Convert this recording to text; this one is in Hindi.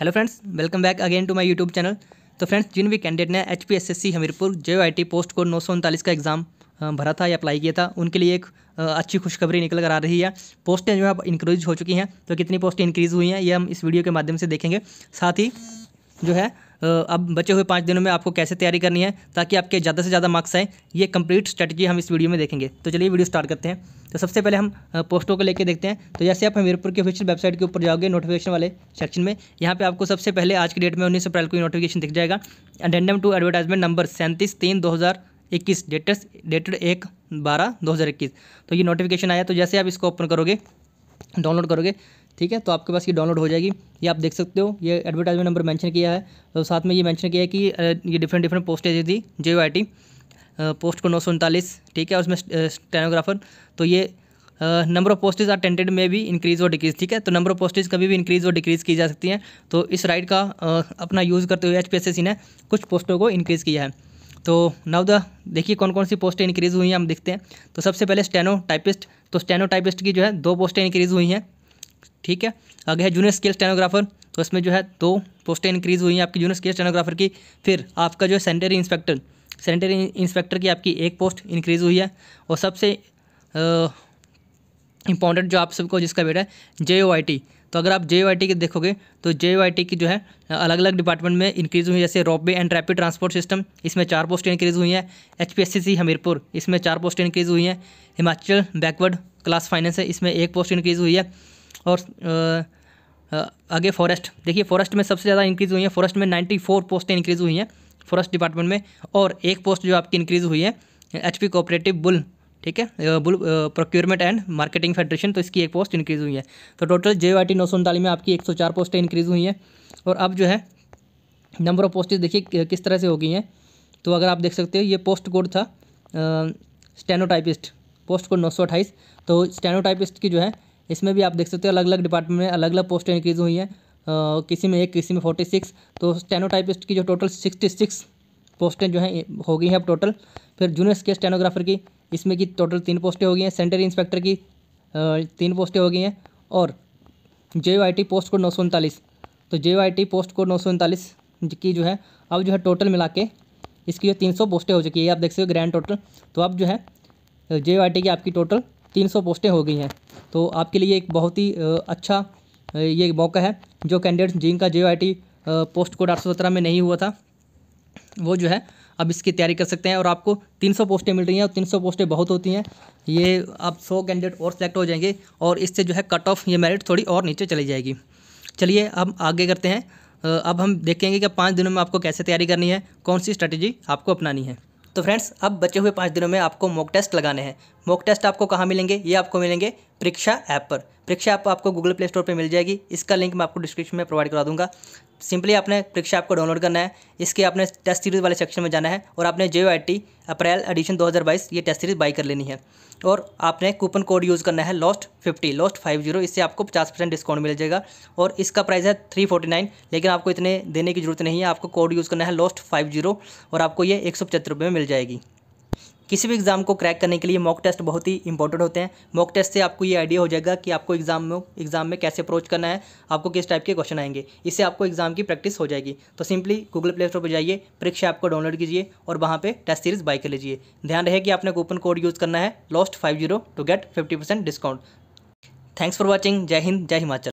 hello friends welcome back again to my YouTube channel तो फ्रेंड्स जिन भी कैंडिडेट ने H P S S C Hamirpur J I T post code नौ सौ उनतालीस का एग्ज़ाम भरा था या अप्लाई किया था उनके लिए एक अच्छी खुशखबरी निकल कर आ रही है पोस्टें जो है इंक्रीज हो चुकी हैं तो कितनी पोस्टें इंक्रीज़ हुई हैं ये हम इस वीडियो के माध्यम से देखेंगे साथ ही जो है अब बचे हुए पाँच दिनों में आपको कैसे तैयारी करनी है ताकि आपके ज़्यादा से ज़्यादा मार्क्स आएँ ये कंप्लीट स्ट्रैटेजी हम इस वीडियो में देखेंगे तो चलिए वीडियो स्टार्ट करते हैं तो सबसे पहले हम पोस्टों को लेकर देखते हैं तो जैसे आप हमीरपुर की ऑफिशियल वेबसाइट के ऊपर जाओगे नोटिफिकेशन वाले सेक्शन में यहाँ पे आपको सबसे पहले आज की डेट में उन्नीस अप्रैल को नोटिफिकेशन दिख जाएगा अडेंडम टू एडवर्टाइजमेंट नंबर सैंतीस तीन दो हज़ार इक्कीस डेटेड डेटेड एक बारह दो हज़ार इक्कीस तो ये नोटिफिकेशन आया तो जैसे आप इसको ओपन करोगे डाउनलोड करोगे ठीक है तो आपके पास ये डाउनलोड हो जाएगी ये आप देख सकते हो ये एडवर्टाइजमेंट नंबर मेंशन किया है और तो साथ में ये मेंशन किया है कि ये डिफरेंट डिफरेंट पोस्टेज थी जे आई टी पोस्ट को नौ सौ उनतालीस ठीक है और उसमें स्टेनोग्राफर तो ये number of postage are tented में भी इंक्रीज़ और डिक्रीज़ ठीक है तो नंबर ऑफ पोस्टेज कभी भी इंक्रीज़ और डिक्रीज़ की जा सकती हैं तो इस राइट का अपना यूज़ करते हुए एच पी एस एस ने कुछ पोस्टों को इंक्रीज़ किया है तो नाउ द देखिए कौन कौन सी पोस्टें इंक्रीज़ हुई हैं हम देखते हैं तो सबसे पहले स्टेनो टाइपिस्ट तो स्टेनो टाइपिस्ट की जो है दो पोस्टें इंक्रीज़ हुई हैं ठीक है आगे है जूनियर स्केल स्टेनोग्राफर तो इसमें जो है दो पोस्टें इंक्रीज़ हुई हैं आपकी जूनियर स्केल स्टेनोग्राफर की फिर आपका जो है सेंटरी इंस्पेक्टर सेंटरी इंस्पेक्टर की आपकी एक पोस्ट इंक्रीज़ हुई है और सबसे इंपॉर्टेंट जो आप सबको जिसका बेटा है जे ओ आई टी तो अगर आप जे वाई टी के देखोगे तो जे वाई टी की जो है अलग अलग डिपार्टमेंट में इंक्रीज़ हुई जैसे ropeway and rapid transport system इसमें चार पोस्ट इंक्रीज़ हुई हैं H P S C C Hamirpur इसमें चार पोस्ट इंक्रीज़ हुई हैं हिमाचल बैकवर्ड क्लास फाइनेंस है इसमें एक पोस्ट इंक्रीज़ हुई है और आगे फॉरेस्ट देखिए फॉरेस्ट में सबसे ज़्यादा इंक्रीज़ हुई है फॉरेस्ट में नाइन्टी फोर पोस्टें इंक्रीज़ हुई हैं फॉरेस्ट डिपार्टमेंट में और एक पोस्ट जो आपकी इंक्रीज़ हुई है एच पी कोऑपरेटिव बुल ठीक है प्रोक्योरमेंट एंड मार्केटिंग फेडरेशन तो इसकी एक पोस्ट इंक्रीज़ हुई है तो टोटल जे वाई टी नौ सौ उनतालीस में आपकी एक सौ चार पोस्टें इंक्रीज़ हुई हैं और अब जो है नंबर ऑफ पोस्टेज देखिए किस तरह से हो गई हैं तो अगर आप देख सकते हो ये पोस्ट कोड था स्टेनोटाइपिस्ट पोस्ट कोड नौ सौ अट्ठाईस तो स्टेनोटाइपिस्ट की जो है इसमें भी आप देख सकते हो अलग अलग डिपार्टमेंट में अलग अलग पोस्टें इंक्रीज़ हुई हैं किसी में एक किसी में फोर्टी सिक्स तो स्टेनोटाइपिस्ट की जो टोटल सिक्सटी सिक्स पोस्टें जो हैं हो गई हैं अब टोटल फिर जूनियर के स्टेनोग्राफर की इसमें की टोटल तीन पोस्टें हो गई हैं सेंटर इंस्पेक्टर की तीन पोस्टें हो गई हैं और J I T post code नौ सौ उनतालीस तो J I T post code नौ सौ उनतालीस की जो है अब जो है टोटल मिला के इसकी जो तीन सौ पोस्टें हो चुकी है आप देख सकते हो ग्रैंड टोटल तो अब जो है जे आई टी की आपकी टोटल तीन सौ पोस्टें हो गई हैं तो आपके लिए एक बहुत ही अच्छा ये मौका है जो कैंडिडेट्स जिनका J I T post code आठ सौ सत्रह में नहीं हुआ था वो जो है अब इसकी तैयारी कर सकते हैं और आपको 300 पोस्टें मिल रही हैं और 300 पोस्टें बहुत होती हैं ये आप 100 कैंडिडेट और सेलेक्ट हो जाएंगे और इससे जो है कट ऑफ ये मेरिट थोड़ी और नीचे चली जाएगी चलिए अब आगे करते हैं अब हम देखेंगे कि पाँच दिनों में आपको कैसे तैयारी करनी है कौन सी स्ट्रैटेजी आपको अपनानी है तो फ्रेंड्स अब बचे हुए पाँच दिनों में आपको मॉक टेस्ट लगाने हैं मॉक टेस्ट आपको कहाँ मिलेंगे ये आपको मिलेंगे परीक्षा ऐप पर परीक्षा ऐप आपको गूगल प्ले स्टोर पर मिल जाएगी इसका लिंक मैं आपको डिस्क्रिप्शन में प्रोवाइड करा दूंगा सिंपली आपने परीक्षा ऐप को डाउनलोड करना है इसके आपने टेस्ट सीरीज़ वाले सेक्शन में जाना है और आपने जे अप्रैल एडिशन 2022 ये टेस्ट सीरीज़ बाई कर लेनी है और आपने कूपन कोड यूज़ करना है lost fifty lost five zero इससे आपको पचास परसेंट डिस्काउंट मिल जाएगा और इसका प्राइस है थ्री फोर्टी नाइन लेकिन आपको इतने देने की जरूरत नहीं है आपको कोड यूज़ करना है लॉस्ट फाइव जीरो और आपको ये एक सौ पचहत्तर रुपये में मिल जाएगी किसी भी एग्ज़ाम को क्रैक करने के लिए मॉक टेस्ट बहुत ही इंपॉर्टेंट होते हैं मॉक टेस्ट से आपको ये आइडिया हो जाएगा कि आपको एग्ज़ाम में एग्ज़ाम में कैसे अप्रोच करना है आपको किस टाइप के क्वेश्चन आएंगे इससे आपको एग्ज़ाम की प्रैक्टिस हो जाएगी तो सिंपली गूगल प्ले स्टोर पर जाइए परीक्षा ऐप को डाउनलोड कीजिए और वहाँ पर टेस्ट सीरीज़ बाई कर लीजिए ध्यान रहे कि आपने कूपन कोड यूज़ करना है lost five zero to get fifty percent discount thanks for watching जय हिंद जय हिमाचल